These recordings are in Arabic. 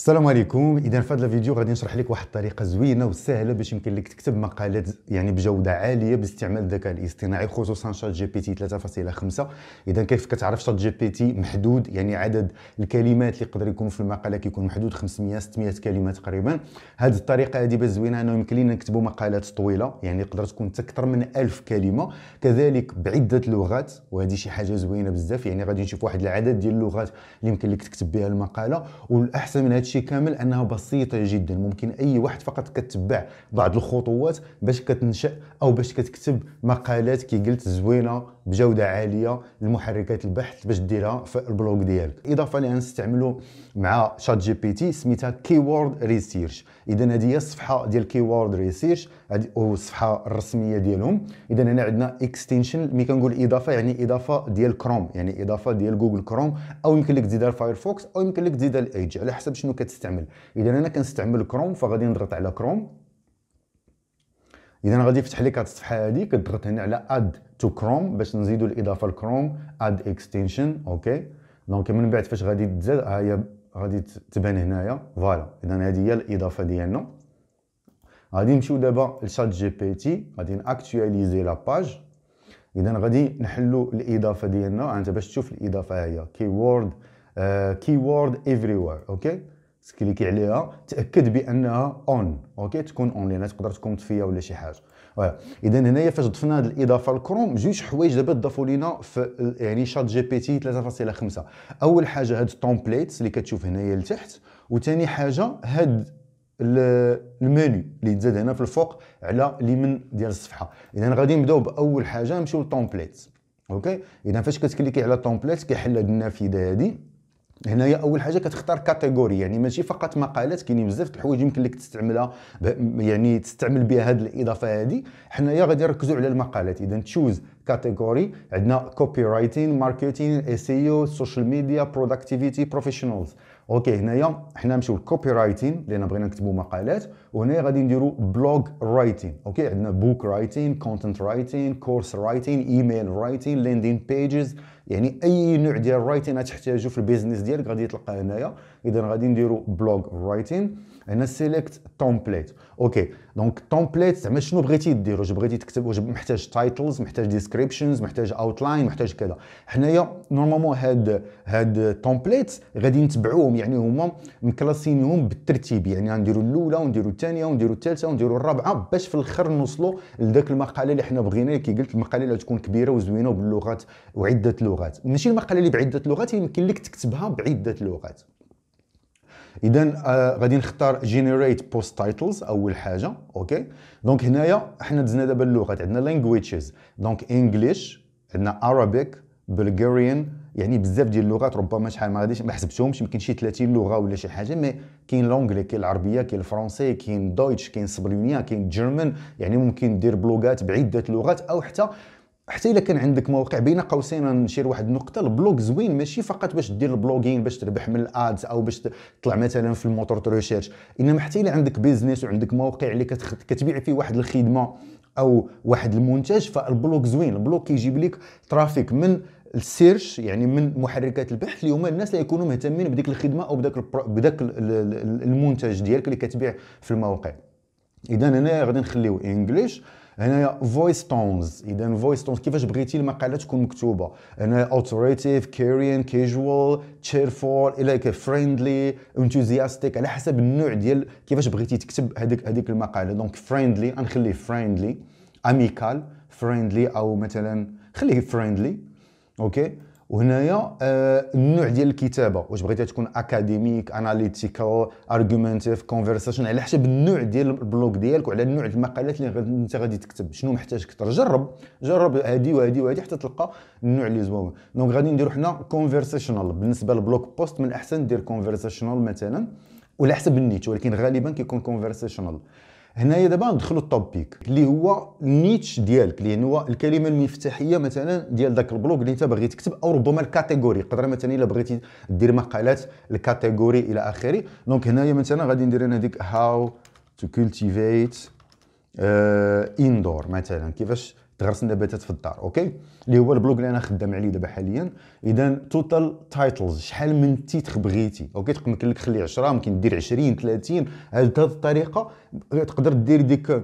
السلام عليكم اذا في هذا الفيديو غادي نشرح لك واحد الطريقه زوينه وسهله باش يمكن لك تكتب مقالات يعني بجوده عاليه باستعمال الذكاء الاصطناعي خصوصا شات جي بي تي 3.5 اذا كيف كتعرف شات جي بي تي محدود يعني عدد الكلمات اللي يقدر يكون في المقاله كيكون محدود 500 600 كلمه تقريبا هذه الطريقه هذه باش زوينه انه يمكن لنا نكتبوا مقالات طويله يعني تقدر تكون اكثر من 1000 كلمه كذلك بعده لغات وهذه شي حاجه زوينه بزاف يعني غادي نشوف واحد العدد ديال اللغات اللي يمكن لك تكتب بها المقاله والاحسن من هذا الشيء كامل انها بسيطه جدا ممكن اي واحد فقط كتبع بعض الخطوات باش كتنشا او باش كتكتب مقالات كي قلت زوينه بجوده عاليه لمحركات البحث باش ديرها في البلوك ديالك اضافه اللي غنستعملوا مع شات جي بي تي سميتها كيورد ريسيرش اذا هذه هي الصفحه ديال كيورد ريسيرش هذه الصفحه الرسميه ديالهم اذا هنا عندنا اكستنشن ملي كنقول اضافه يعني اضافه ديال كروم يعني اضافه ديال جوجل كروم او يمكن لك تزيدها الفايرفوكس او يمكن لك تزيدها الايدج على حسب شنو كتستعمل اذا انا كنستعمل كروم فغادي نضغط على كروم اذا غادي يفتح لك هاد الصفحه هادي كتضغط هنا على اد تو كروم باش نزيدو الاضافه لكروم اد اكستنشن اوكي دونك من بعد فاش غادي تزاد ها هي غادي تبان هنايا فوالا اذا هذه هي الاضافه ديالنا غادي نمشيو دابا لشات جي بي تي غادي ناكتواليزي لا باج اذا غادي نحلو الاضافه ديالنا انت باش تشوف الاضافه ها هي كي كيورد كي ايفري وير اوكي تكليكي عليها تاكد بانها اون اوكي تكون اون لان تقدر تكون مطفيه ولا شي حاجه اذا هنايا فاش ضفنا هذه الاضافه لكروم جوج حوايج دابا ضافوا لينا في يعني شات جي بي تي 3.5 اول حاجه هاد التومبليت اللي كتشوف هنايا لتحت وثاني حاجه هاد المنيو اللي تزاد هنا في الفوق على اليمين ديال الصفحه اذا غادي نبداو باول حاجه نمشيو للتومبليت اوكي اذا فاش كتكليكي على التومبليت كيحل هاد النافذه هذه هنايا اول حاجه كتختار كاتيجوري يعني ماشي فقط مقالات كاينين بزاف د الحوايج يمكن لك تستعملها يعني تستعمل بها هذه الاضافه هذه حنايا غادي نركزوا على المقالات اذا تشوز كاتيجوري عندنا كوبي رايتين ماركتين اس او سوشيال ميديا برودكتيفيتي بروفيشنالز اوكي هنايا حنا نمشيو للكوبي رايتين لان بغينا نكتبوا مقالات وهنايا غادي نديروا بلوغ رايتين اوكي عندنا بوك رايتين كونتنت رايتين كورس رايتين ايميل رايتين لاندين بيجز يعني اي نوع ديال الرايتين غتحتاجو في البيزنس ديالك غادي تلقاه هنايا اذا غادي نديرو بلوغ رايتين هنا سيليكت تومبليت اوكي دونك تومبليت زعما شنو بغيتي دير واش بغيتي تكتب واش محتاج تايتلز محتاج ديسكريبشنز محتاج اوتلاين محتاج كذا حنايا نورمالمون هاد هاد تومبليت غادي نتبعوهم يعني هما مكلاسينيهم بالترتيب يعني غنديرو الاولى ونديرو الثانيه ونديرو الثالثه ونديرو الرابعه باش في الاخر نوصلوا لذاك المقاله اللي حنا بغينا كي قلت المقاله اللي تكون كبيره وزوينه وباللغات وعده لغات لغات ماشي المقاله اللي بعده لغات يمكن لك تكتبها بعده لغات اذا آه غادي نختار جينيريت بوست تايتلز اول حاجه اوكي دونك هنايا حنا دزنا دابا اللغات عندنا لانجويجز دونك انجلش عندنا عربيك بلغاريان يعني بزاف ديال اللغات ربما شحال ما غاديش ما حسبتهمش يمكن شي 30 لغه ولا شي حاجه مي كاين لونغلي كاين العربيه كاين الفرونسي كاين دويتش كاين سبلونيا كاين جيرمان يعني ممكن دير بلوغات بعده لغات او حتى حتى الا كان عندك موقع بين قوسين نشير واحد النقطه البلوغ زوين ماشي فقط باش دير البلوغين باش تربح من الادز او باش تطلع مثلا في الموتور ريسيرش انما حتى الا عندك بيزنس وعندك موقع اللي كتبيع فيه واحد الخدمه او واحد المنتج فالبلوغ زوين البلوغ كيجيب لك ترافيك من السيرش يعني من محركات البحث اللي هما الناس اللي يكونوا مهتمين بديك الخدمه او بداك بداك المنتج ديالك اللي كتبيع في الموقع اذا هنا غادي نخليو انجليش هنايا فويس تونز اذا فويس تونز كيفاش بغيتي المقاله تكون مكتوبه هنا اوثوريتيف كيريان كيجوال تشيرفول الى هيك فريندلي انتوزياستيك على حسب النوع ديال كيفاش بغيتي تكتب هذيك هذيك المقاله دونك فريندلي غنخليه فريندلي اميكال فريندلي او مثلا خليه فريندلي اوكي وهنايا آه، النوع ديال الكتابه واش بغيتها تكون اكاديميك اناليتيكال ارغومنتيف كونفرسيشن على حسب النوع ديال البلوك ديالك وعلى النوع ديال المقالات اللي انت غادي تكتب شنو محتاج اكثر جرب جرب هذه وهذه وهذه حتى تلقى النوع اللي زوين دونك غادي نديرو حنا كونفرسيشنال بالنسبه للبلوك بوست من الاحسن دير كونفرسيشنال مثلا ولا حسب النيت ولكن غالبا كيكون كونفرسيشنال هنايا دابا ندخلوا التوبيك اللي هو النيتش ديالك اللي هو الكلمه المفتاحيه مثلا ديال داك البلوك اللي انت باغي تكتب او ربما الكاتيجوري قدر مثلا الا بغيتي دير مقالات الكاتيجوري الى اخره دونك هنايا مثلا غادي ندير انا هذيك هاو تو كولتيفيت اندور مثلا كيفاش تغرس النباتات في الدار اوكي اللي هو البلوك اللي انا خدام عليه دابا حاليا اذا توتال تايتلز شحال من تيتخ بغيتي اوكي يمكن لك تخلي 10 يمكن دير 20 30 هذه الطريقه تقدر دير ديك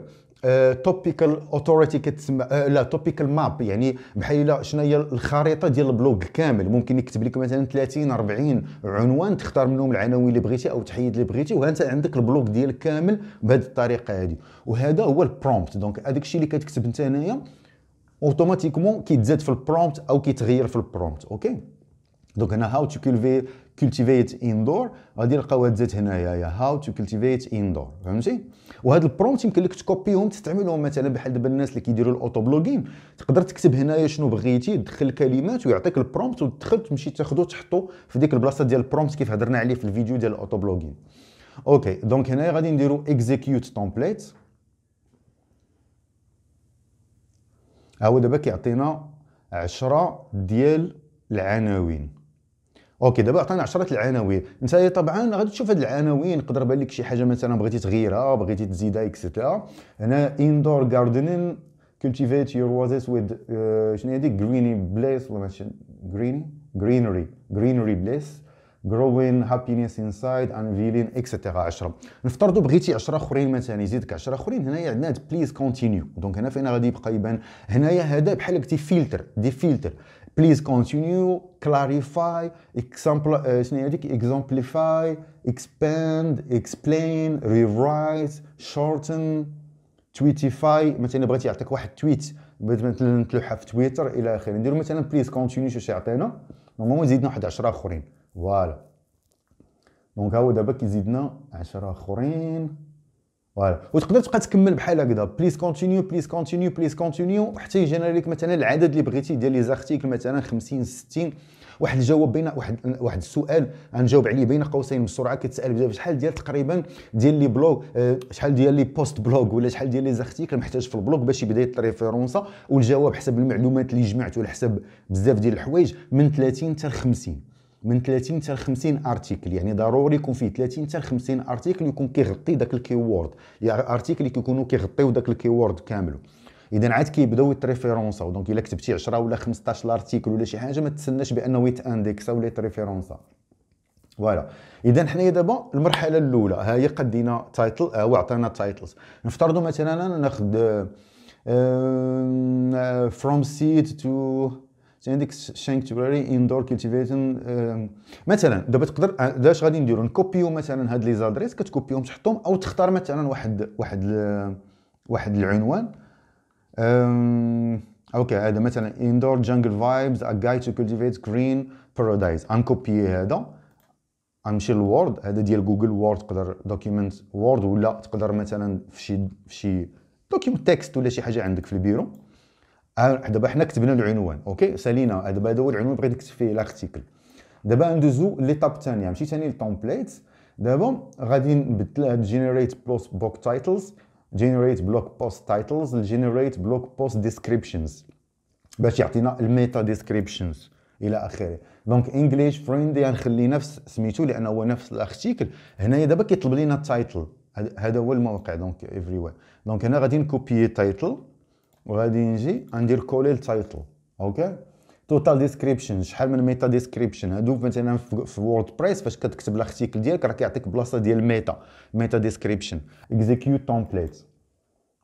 توبيكال آه، اوثوريتي كتسمى آه، لا توبيكال ماب يعني بحال شنو هي الخريطه ديال البلوك كامل ممكن يكتب لك مثلا 30 40 عنوان تختار منهم العناوين اللي بغيتي او تحيد اللي بغيتي وانت عندك البلوك ديالك كامل بهذه الطريقه هذه وهذا هو البرومبت دونك هذاك الشيء اللي كتكتب انت هنايا اوتوماتيكمون كيتزاد في البرومبت او كيتغير في البرومبت اوكي دونك هنا هاو تو كولفي كولتيفيت اندور غادي نلقاوها تزاد هنايا يا هاو تو كولتيفيت اندور فهمتي وهاد البرومبت يمكن لك تكوبيهم تستعملهم مثلا بحال دابا الناس اللي كيديروا الاوتو بلوغين تقدر تكتب هنايا شنو بغيتي تدخل كلمات ويعطيك البرومبت وتدخل تمشي تاخذو تحطو في ديك البلاصه ديال البرومبت كيف هضرنا عليه في الفيديو ديال الاوتو بلوغين اوكي دونك هنايا غادي نديرو اكزيكيوت تومبليت ها هو دابا كيعطينا 10 ديال العناوين اوكي دابا عطانا 10 العناوين انت طبعا غادي تشوف هاد العناوين يقدر يبان لك شي حاجه مثلا بغيتي تغيرها بغيتي تزيدها اكسترا هنا اندور جاردنين cultivate your waters with uh, شنو هذيك جريني بليس ولا ماشي جريني greenery greenery place growing happiness inside unveiling etc 10 نفترضوا بغيتي 10 اخرين مثلا يزيدك 10 اخرين هنايا عندنا بليز كونتينيو دونك هنا فين غادي يبقى يبان هنايا هذا بحال قلتي فلتر دي فلتر بليز كونتينيو كلاريفاي اكزامبل شنو هذيك اكزامبليفاي اكسباند اكسبلين ريرايت شورتن تويتيفاي مثلا بغيتي يعطيك واحد تويت مثلا تلوحها في تويتر الى اخره نديرو مثلا بليز كونتينيو شو يعطينا نورمالمون زيدنا واحد 10 اخرين فوالا دونك ها هو دابا كيزيدنا 10 اخرين فوالا وتقدر تبقى تكمل بحال هكذا بليز كونتينيو بليز كونتينيو بليز كونتينيو حتى يجينا لك مثلا العدد اللي بغيتي ديال لي زارتيكل مثلا 50 60 واحد الجواب بين واحد واحد السؤال غنجاوب عليه بين قوسين بسرعه كتسال بزاف شحال ديال تقريبا ديال لي بلوغ آه، شحال ديال لي بوست بلوغ ولا شحال ديال لي زارتيكل محتاج في البلوغ باش يبدا يتريفيرونسا والجواب حسب المعلومات اللي جمعت ولا حسب بزاف ديال الحوايج من 30 حتى ل 50 من 30 حتى 50 ارتيكل يعني ضروري يكون فيه 30 حتى 50 ارتيكل يكون كيغطي داك الكيورد يعني ارتيكل كيكونوا كيغطيو داك الكيورد كامل اذا عاد كيبداو يتريفيرونسا دونك الا كتبتي 10 ولا 15 ارتيكل ولا شي حاجه ما تسناش بانه يتاندكسا ولا يتريفيرونسا فوالا اذا حنايا دابا المرحله الاولى ها هي قدينا تايتل هو عطانا تايتلز نفترضوا مثلا ناخذ فروم سيد تو عندك سانكتوري اندور كولتيفيشن مثلا دابا تقدر آه، داش غادي نديرو نكوبيو مثلا هاد لي زادريس كتكوبيهم تحطهم او تختار مثلا واحد واحد واحد العنوان اوكي هذا مثلا اندور جانجل فايبز ا جايد تو كولتيفيت جرين بارادايز ان كوبي هذا غنمشي للوورد هذا ديال جوجل وورد تقدر دوكيمنت وورد ولا تقدر مثلا في شي في شي دوكيمنت تكست ولا شي حاجه عندك في البيرو أه، دابا حنا كتبنا العنوان اوكي سالينا دابا هذا هو العنوان بغيت نكتب فيه لارتيكل دابا ندوزو ليطاب الثانيه ماشي ثاني التومبليت دابا غادي نبدل هاد جينيريت بلوس بلوك تايتلز جينيريت بلوك بوست تايتلز لجينيريت بلوك بوست ديسكريبشنز باش يعطينا الميتا ديسكريبشنز الى اخره دونك انجليش فريندي غنخلي نفس سميتو لانه هو نفس الارتيكل هنايا دابا كيطلب لينا التايتل هذا هو الموقع دونك ايفري وير دونك هنا غادي نكوبيي تايتل وغادي نجي غندير كولي التايتل اوكي توتال ديسكريبشن شحال من ميتا ديسكريبشن هادو مثلا في وورد بريس فاش كتكتب لارتيكل ديالك راه كيعطيك بلاصه ديال ميتا ميتا ديسكريبشن اكزيكيوت تومبليت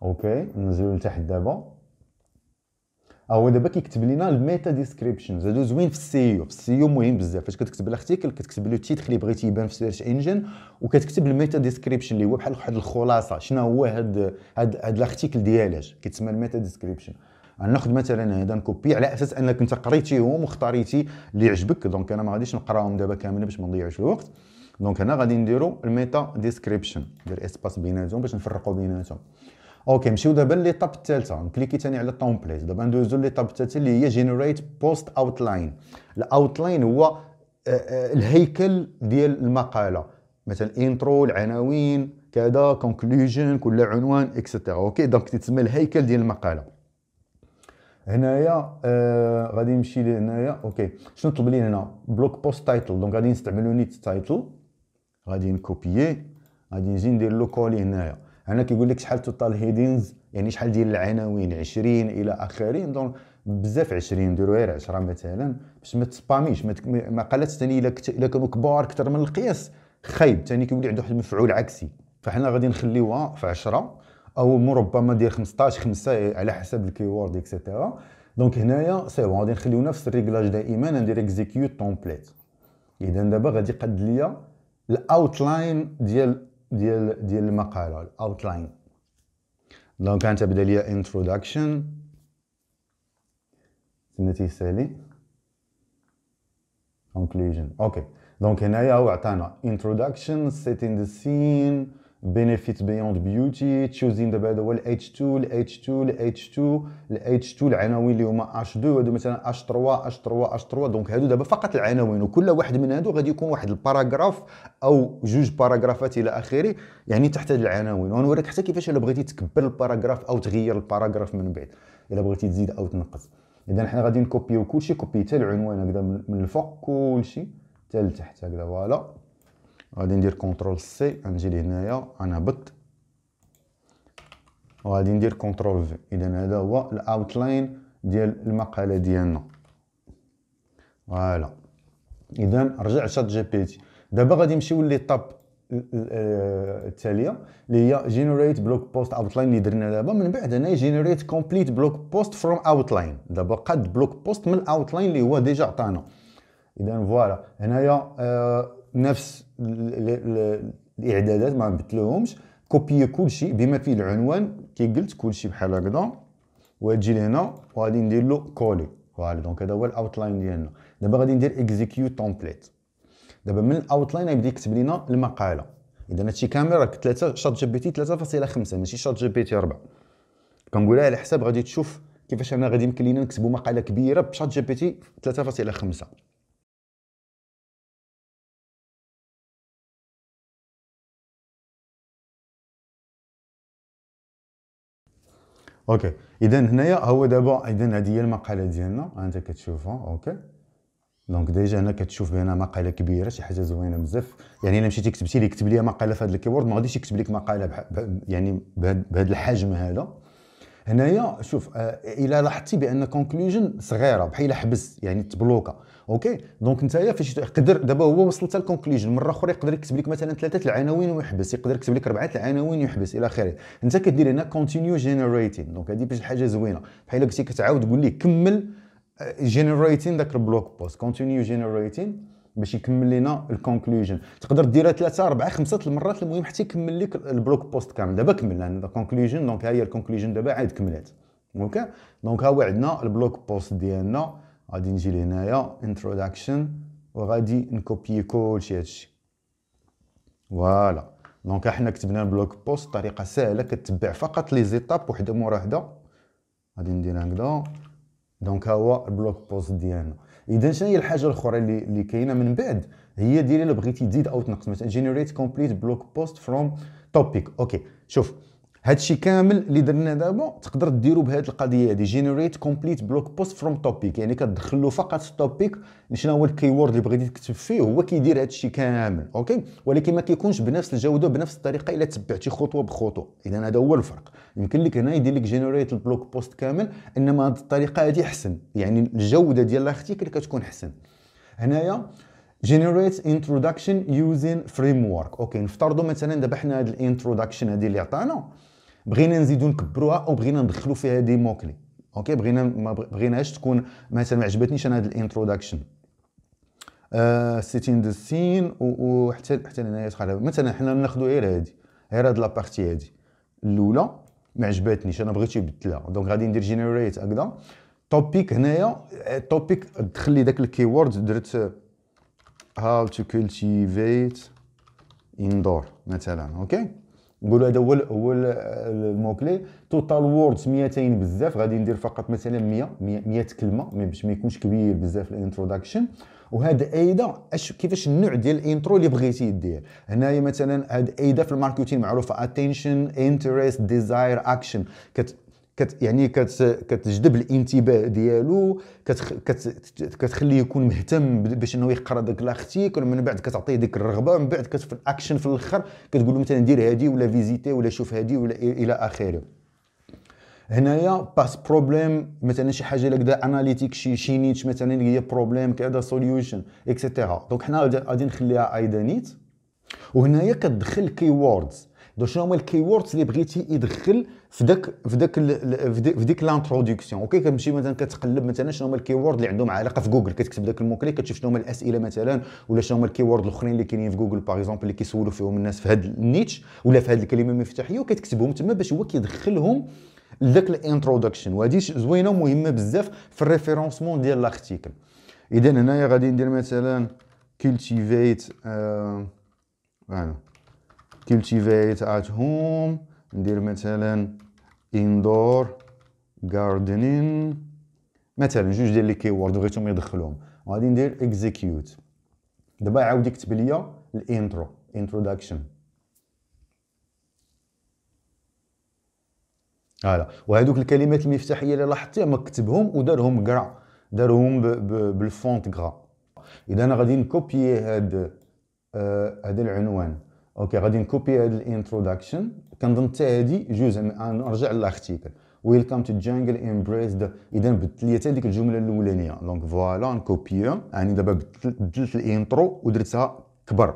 اوكي نزيدو لتحت دابا هو دابا كيكتب لنا الميتا ديسكريبشنز هادو زوين في السيو في السيو مهم بزاف فاش كتكتب الارتيكل كتكتب لو تيتر اللي بغيتي يبان في سيرش انجن وكتكتب الميتا ديسكريبشن اللي هو بحال واحد الخلاصه شنو هو هاد هاد, هاد الارتيكل ديالاش كيتسمى الميتا ديسكريبشن ناخذ مثلا هذا نكوبي على اساس انك انت قريتيهم واختاريتي اللي عجبك دونك انا ما غاديش نقراهم دابا كاملين باش ما نضيعش الوقت دونك هنا غادي نديرو الميتا ديسكريبشن ندير اسباس بيناتهم باش نفرقوا بيناتهم اوكي نمشيو دابا ليطاب الثالثه نكليكي ثاني على التومبليت دابا ندوزو ليطاب الثالثه اللي هي جينيريت بوست اوتلاين الاوتلاين هو آه، آه، الهيكل ديال المقاله مثلا انترو العناوين كذا كونكلوجن كل عنوان اكسترا اوكي دونك تتسمى الهيكل ديال المقاله هنايا آه غادي نمشي لهنايا اوكي شنو طلب لي هنا بلوك بوست تايتل دونك غادي نستعملو نيت تايتل غادي نكوبيي غادي نجي ندير لو كولي هنايا هنا كيقول لك شحال توتال هيدينز يعني شحال ديال العناوين 20 الى اخرين دونك بزاف 20 ديرو غير 10 مثلا باش ما تسباميش ما قالتش ثاني الا الا كانوا كبار اكثر من القياس خايب ثاني كيولي عنده واحد المفعول عكسي فحنا غادي نخليوها في 10 او ربما دير 15 5 على حسب الكيورد اكسيتيرا دونك هنايا سي بون غادي نخليو نفس الريكلاج دائما ندير اكزيكيوت تومبليت اذا دابا غادي يقاد ليا الاوتلاين ديال ديال ديال المقاله الاوتلاين دونك انت بدا ليا انتروداكشن تما تيسالي conclusion اوكي دونك هنايا هو عطانا introduction setting the scene بينيفيت بيوند بيوتي تشوزين دابا هذا هو الاتش 2 الاتش 2 الاتش 2 الاتش 2 العناوين اللي هما اش 2 هادو مثلا اش 3 اش 3 اش 3 دونك هادو دابا فقط العناوين وكل واحد من هادو غادي يكون واحد الباراغراف او جوج باراغرافات الى اخره يعني تحت هاد العناوين وغنوريك حتى كيفاش الا بغيتي تكبر الباراغراف او تغير الباراغراف من بعد الا بغيتي تزيد او تنقص اذا حنا غادي نكوبيو كلشي كوبي حتى العنوان هكذا من الفوق كلشي حتى لتحت هكذا فوالا غادي ندير كونترول سي غنجي لهنايا انا بط وغادي ندير كونترول في اذا هذا هو الاوتلاين ديال المقاله ديالنا فوالا اذا رجع شات جي بي تي دابا غادي نمشيو للطاب آه، التاليه اللي هي جينيريت بلوك بوست اوتلاين اللي درنا دابا من بعد هنا جينيريت كومبليت بلوك بوست فروم اوتلاين دابا قد بلوك بوست من الاوتلاين اللي هو ديجا عطانا اذا فوالا هنايا آه، نفس الاعدادات ما نبدلوهمش كوبيي كلشي بما فيه العنوان كي قلت كلشي بحال هكذا وتجي لهنا وغادي ندير له كولي فوالا دونك هذا هو الاوتلاين ديالنا دابا غادي ندير اكزيكيوت تمبليت دابا من الاوتلاين غيبدا يكتب لنا المقاله اذا هادشي كامل راك 3 شات جي بي تي 3.5 ماشي شات جي بي تي 4 كنقولها على حساب غادي تشوف كيفاش انا غادي يمكن لينا نكتبوا مقاله كبيره بشات جي بي تي 3.5 اوكي اذا هنايا هو دابا اذا هذه هي المقاله ديالنا انت كتشوفها اوكي دونك ديجا هنا كتشوف بان مقاله كبيره شي حاجه زوينه بزاف يعني الا مشيتي كتبتي لي كتب لي مقاله في هذا الكيبورد ما غاديش يكتب لك مقاله بح... بح... يعني بهذا الحجم هذا هنايا شوف آه، الا لاحظتي بان كونكلوجن صغيره بحال حبس يعني تبلوكا اوكي دونك نتايا فاش يقدر دابا هو وصلت للكونكلوجن مره اخرى يقدر يكتب لك مثلا ثلاثه العناوين ويحبس يقدر يكتب لك اربعه العناوين ويحبس الى اخره انت كدير هنا كونتينيو جينيريتين دونك هذه باش حاجه زوينه بحال قلتي كتعاود تقول لي كمل جينيريتين آه، ذاك البلوك بوست كونتينيو جينيريتين باش يكمل لينا الكونكلوجن تقدر ديرها ثلاثه اربعه خمسه المرات المهم حتى يكمل لك البلوك بوست كامل دابا كملنا عندنا الكونكلوجن دونك ها هي الكونكلوجن دابا عاد كملات اوكي دونك ها هو عندنا البلوك بوست ديالنا غادي نجي لهنايا انتروداكشن وغادي نكوبي كلشي هادشي فوالا دونك حنا كتبنا البلوك بوست بطريقه سهله كتبع فقط لي زيتاب وحده مورا وحده غادي ندير هكذا دونك ها هو البلوك بوست ديالنا اذا شنو هي الحاجه الاخرى اللي اللي كاينه من بعد هي ديري لو بغيتي تزيد او تنقص مثلا جينيريت كومبليت بلوك بوست فروم توبيك اوكي شوف هادشي كامل اللي درنا دابا تقدر ديرو بهاد القضيه هادي جينيريت كومبليت بلوك بوست فروم توبيك يعني كتدخل له فقط التوبيك شنو هو الكي وورد اللي بغيتي تكتب فيه هو كيدير هادشي كامل اوكي ولكن ما كيكونش بنفس الجوده بنفس الطريقه الا تبعتي خطوه بخطوه اذا هذا هو الفرق يمكن لك هنا يدير لك جينيريت البلوك بوست كامل انما هاد الطريقه هادي احسن يعني الجوده ديال الاختيك اللي كتكون احسن هنايا generate introduction using framework اوكي نفترضوا مثلا دابا حنا هاد الانتروداكشن هادي اللي عطانا بغينا نزيدو نكبروها او بغينا ندخلو فيها دي موكلي اوكي بغينا ما بغيناش تكون مثلا ما عجبتنيش انا هاد الانتروداكشن آه، سيتين دو سين وحتى حتى هنايا تقريبا مثلا حنا ناخذ غير هادي غير هاد لابارتي هادي الاولى ما عجبتنيش انا بغيت يبدلها دونك غادي ندير جينيريت هكذا توبيك هنايا توبيك آه، دخل لي داك الكيورد درت هاو تو كولتيفيت اندور مثلا اوكي نقولوا هذا هو هو الموكلي توتال ووردز 200 بزاف غادي ندير فقط مثلا 100 100 كلمه مي باش ما يكونش كبير بزاف الانتروداكشن وهذا اش كيفاش النوع ديال الانترو اللي بغيتي دير هنايا مثلا هاد ايدا في الماركتين معروفه اتنشن انتريست ديزاير اكشن كت يعني كت كتجذب الانتباه ديالو كتخ كت كتخليه يكون مهتم باش انه يقرا داك لاختيك من بعد كتعطيه ديك الرغبه من بعد كتف الاكشن في الاخر كتقول له مثلا دير هادي ولا فيزيتي ولا شوف هادي ولا الى اخره هنايا باس بروبليم مثلا شي حاجه لك كدا اناليتيك شي شي نيت مثلا اللي هي بروبليم كذا سوليوشن اكسيتيرا دونك حنا غادي نخليها ايدانيت نيت وهنايا كتدخل كي ووردز دونك شنو هما الكي ووردز اللي بغيتي يدخل في داك في داك في ديك اوكي كتمشي مثلا كتقلب مثلا شنو هما الكيورد اللي عندهم علاقه في جوجل كتكتب داك الموكلي كتشوف شنو هما الاسئله مثلا ولا شنو هما الكيورد الاخرين اللي كاينين في جوجل باغ اكزومبل اللي كيسولوا فيهم الناس في هذا النيتش ولا في هذه الكلمه المفتاحيه وكتكتبهم تما باش هو كيدخلهم لذاك الانتروداكشن وهذه زوينه ومهمه بزاف في الريفيرونسمون ديال لاختيكل اذا هنايا غادي ندير مثلا كولتيفيت آه كولتيفيت ات هوم ندير مثلا اندور جاردنين مثلا جوج ديال لي كيورد بغيتهم يدخلهم غادي ندير اكزيكيوت دابا عاود يكتب ليا الانترو انتروداكشن هلا وهذوك الكلمات المفتاحيه اللي لاحظتيها ما كتبهم ودارهم كرا دارهم بالفونت كرا اذا انا غادي نكوبيي هذا آه، هذا العنوان اوكي غادي نكوبي هاد الانتروداكشن كنظن حتى هادي جزء نرجع للارتيكل ويلكم تو جانجل امبريس اذا بدلت لي حتى ديك الجمله الاولانيه دونك فوالا نكوبي يعني دابا بدلت الانترو ودرتها كبر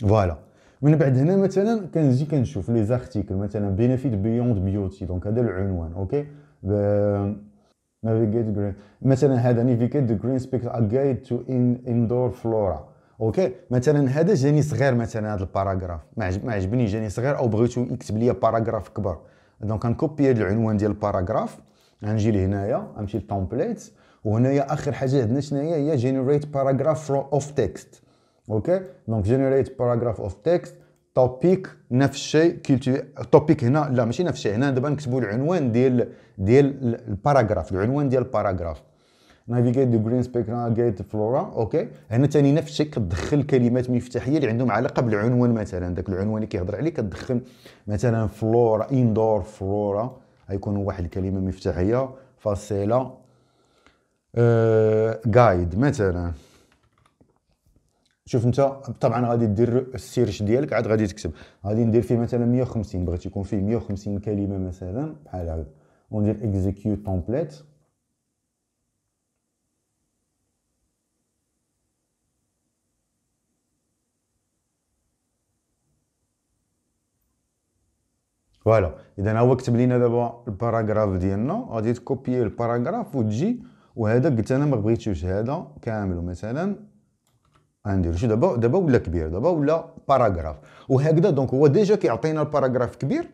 فوالا من بعد هنا مثلا كنجي كنشوف لي زارتيكل مثلا بينيفيت بيوند بيوتي دونك هذا العنوان اوكي navigate green مثلا هذا navigate the green space a guide to in indoor flora اوكي مثلا هذا جاني صغير مثلا هذا الباراغراف ما عجبني جاني صغير او بغيتو يكتب لي باراغراف كبر دونك نكوبي هذا العنوان ديال الباراغراف غنجي لهنايا نمشي للتومبليت وهنايا اخر حاجه عندنا شناهي هي جينيريت باراغراف اوف تكست اوكي دونك جينيريت باراغراف اوف تكست توبيك نفس الشيء كولتيفي توبيك هنا لا ماشي نفس الشيء هنا دابا نكتبوا العنوان ديال ديال الباراغراف العنوان ديال الباراغراف نافيغيت دو جرين سبيكرا جيت فلورا اوكي هنا ثاني نفس الشيء كتدخل كلمات مفتاحيه اللي عندهم علاقه بالعنوان مثلا ذاك العنوان اللي كيهضر عليه كتدخل مثلا فلورا اندور فلورا غيكون واحد الكلمه مفتاحيه فاصله آه، جايد مثلا شوف انت طبعا غادي دير السيرش ديالك عاد غادي تكتب غادي ندير فيه مثلا 150 بغيت يكون فيه 150 كلمه مثلا بحال هكا وندير اكزيكيوت تومبليت فوالا اذا هو كتب لينا دابا الباراغراف ديالنا غادي تكوبي الباراغراف وتجي وهذا قلت انا ما بغيتوش هذا كامل مثلا غنديرو شو دابا دابا ولا كبير دابا ولا باراغراف وهكذا دونك هو ديجا كيعطينا الباراغراف كبير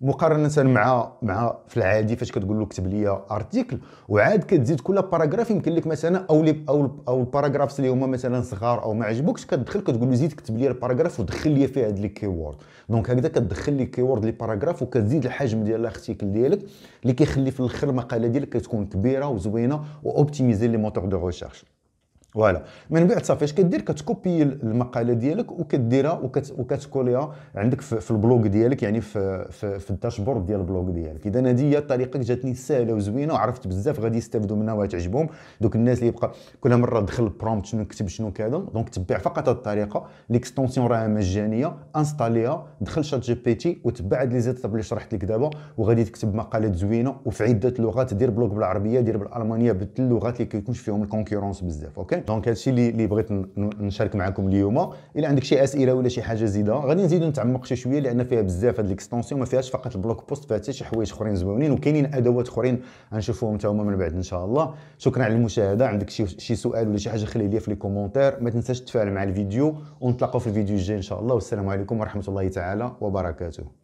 مقارنه مع مع في العادي فاش كتقول له كتب لي ارتيكل وعاد كتزيد كل باراغراف يمكن لك مثلا او لي او او الباراغرافز اللي هما مثلا صغار او ما عجبوكش كتدخل كتقول له زيد كتب لي الباراغراف ودخل لي فيه هاد لي كيورد دونك هكذا كتدخل لي كيورد لي باراغراف وكتزيد الحجم ديال الارتيكل ديالك اللي كيخلي في الاخر المقاله ديالك كتكون كبيره وزوينه واوبتيميزي لي موتور دو ريشيرش فوالا من بعد صافي اش كدير كتكوبي المقاله ديالك وكديرها وكت وكتكوليها عندك في, في البلوغ ديالك يعني في في, في الداشبورد ديال البلوغ ديالك اذا هذه هي الطريقه جاتني ساهله وزوينه وعرفت بزاف غادي يستافدوا منها وغتعجبهم دوك الناس اللي يبقى كل مره دخل البرومبت شنو نكتب شنو كذا دونك تبع فقط هذه الطريقه ليكستونسيون راها مجانيه انستاليها دخل شات جي بي تي وتبع هاد لي زيتاب اللي شرحت لك دابا وغادي تكتب مقالات زوينه وفي عده لغات دير بلوغ بالعربيه دير بالالمانيه بثلاث لغات اللي كيكونش فيهم الكونكورونس بزاف اوكي دونك هادشي اللي اللي بغيت نشارك معكم اليوم الا عندك شي اسئله ولا شي حاجه زيده غادي نزيدو نتعمق شي شويه لان فيها بزاف هاد الاكستنسيون ما فيهاش فقط البلوك بوست فيها حتى شي حوايج اخرين زوينين وكاينين ادوات اخرين غنشوفوهم حتى هما من بعد ان شاء الله شكرا على المشاهده عندك شي شي سؤال ولا شي حاجه خلي لي في لي كومونتير ما تنساش تفاعل مع الفيديو ونتلاقاو في الفيديو الجاي ان شاء الله والسلام عليكم ورحمه الله تعالى وبركاته